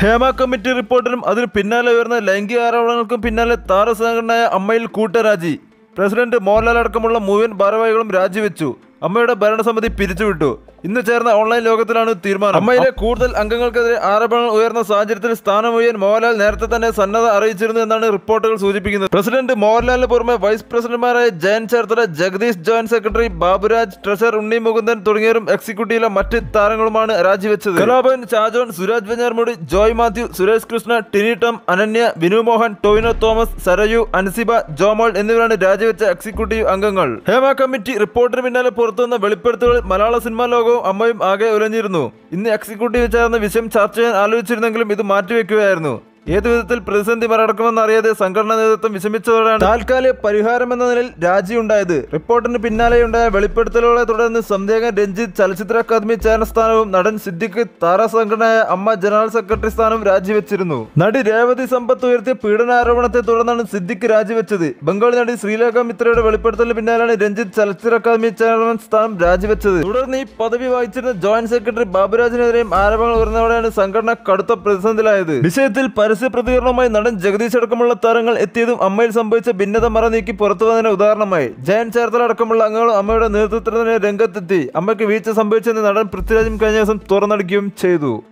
Hema committee റിപ്പോർട്ടിനും അതിന് പിന്നാലെ ഉയർന്ന ലൈംഗിക ആരോപണങ്ങൾക്കും പിന്നാലെ താരസംഘടനയായ അമ്മയിൽ കൂട്ടരാജി പ്രസിഡന്റ് മോഹൻലാൽ അടക്കമുള്ള മുഴുവൻ ഭാരവാഹികളും രാജിവെച്ചു അമ്മയുടെ ഭരണസമിതി പിരിച്ചുവിട്ടു ഇന്ന് ചേർന്ന ഓൺലൈൻ യോഗത്തിലാണ് തീരുമാനം അമ്മയിലെ കൂടുതൽ അംഗങ്ങൾക്കെതിരെ ആരോപണങ്ങൾ ഉയർന്ന സാഹചര്യത്തിൽ സ്ഥാനമൊഴിയാൻ മോഹൻലാൽ നേരത്തെ തന്നെ സന്നദ്ധ അറിയിച്ചിരുന്നു എന്നാണ് റിപ്പോർട്ടുകൾ സൂചിപ്പിക്കുന്നത് പ്രസിഡന്റ് മോഹൻലാലിന് പുറമെ വൈസ് പ്രസിഡന്റുമാരായ Jayan Cherthala Jagadish joint secretary Baburaj treasurer Unni Mukundan തുടങ്ങിയവരും എക്സിക്യൂട്ടീവിലെ മറ്റ് താരങ്ങളുമാണ് രാജിവെച്ചത് കലാഭവൻ ഷാജോൺ സുരാജ് വെഞ്ഞാർമുടി ജോയ് മാത്യു സുരേഷ് കൃഷ്ണ ടിനി അനന്യ വിനു മോഹൻ ടോവിനോ തോമസ് സരയു അൻസിബ ജോമോൾ എന്നിവരാണ് രാജിവെച്ച എക്സിക്യൂട്ടീവ് അംഗങ്ങൾ ഹേമ കമ്മിറ്റി റിപ്പോർട്ടിന് പിന്നാലെ പുറത്തുവന്ന വെളിപ്പെടുത്തലുകൾ മലയാള സിനിമാ ലോകവും കുടുംബവും അമ്മയും ആകെ ഉലഞ്ഞിരുന്നു ഇന്ന് എക്സിക്യൂട്ടീവ് ചേർന്ന വിഷയം ചർച്ച ചെയ്യാൻ ആലോചിച്ചിരുന്നെങ്കിലും ഇത് മാറ്റിവെക്കുകയായിരുന്നു ഏതു വിധത്തിൽ പ്രതിസന്ധി മറികടക്കുമെന്ന് അറിയാതെ സംഘടനാ നേതൃത്വം വിഷമിച്ചതോടെയാണ് താൽക്കാലിക പരിഹാരം എന്ന നിലയിൽ രാജിയുണ്ടായത് റിപ്പോർട്ടിന് ഉണ്ടായ വെളിപ്പെടുത്തലുകളെ തുടർന്ന് സംദേഹൻ രഞ്ജിത്ത് ചലച്ചിത്ര അക്കാദമി സ്ഥാനവും നടൻ സിദ്ദിഖ് താര സംഘടനയായ അമ്മ ജനറൽ സെക്രട്ടറി സ്ഥാനം രാജിവെച്ചിരുന്നു നടി രേവതി സമ്പത്ത് ഉയർത്തിയ പീഡനാരോപണത്തെ തുടർന്നാണ് സിദ്ദിഖ് രാജിവെച്ചത് ബംഗാളി നടി ശ്രീലേഖ മിത്രയുടെ വെളിപ്പെടുത്തലിന് പിന്നാലെയാണ് രഞ്ജിത്ത് ചലച്ചിത്ര അക്കാദമി ചെയർമാൻ സ്ഥാനം രാജിവെച്ചത് തുടർന്ന് ഈ പദവി വഹിച്ചിരുന്ന ജോയിന്റ് സെക്രട്ടറി ബാബുരാജിനെതിരെയും ആരോപണങ്ങൾ ഉയർന്നതോടെയാണ് സംഘടന കടുത്ത പ്രതിസന്ധിയിലായത് വിഷയത്തിൽ പരസ്യ പ്രതികരണവുമായി നടൻ ജഗദീഷ് അടക്കമുള്ള താരങ്ങൾ എത്തിയതും അമ്മയിൽ സംഭവിച്ച ഭിന്നത മറ നീക്കി പുറത്തു വന്നതിന് ഉദാഹരണമായി ജയൻ ചേർത്തല അടക്കമുള്ള അംഗങ്ങളും അമ്മയുടെ നേതൃത്വത്തിന് രംഗത്തെത്തി അമ്മയ്ക്ക് വീഴ്ച സംഭവിച്ചെന്ന് നടൻ പൃഥ്വിരാജും കഴിഞ്ഞ ദിവസം തുറന്നടിക്കുകയും ചെയ്തു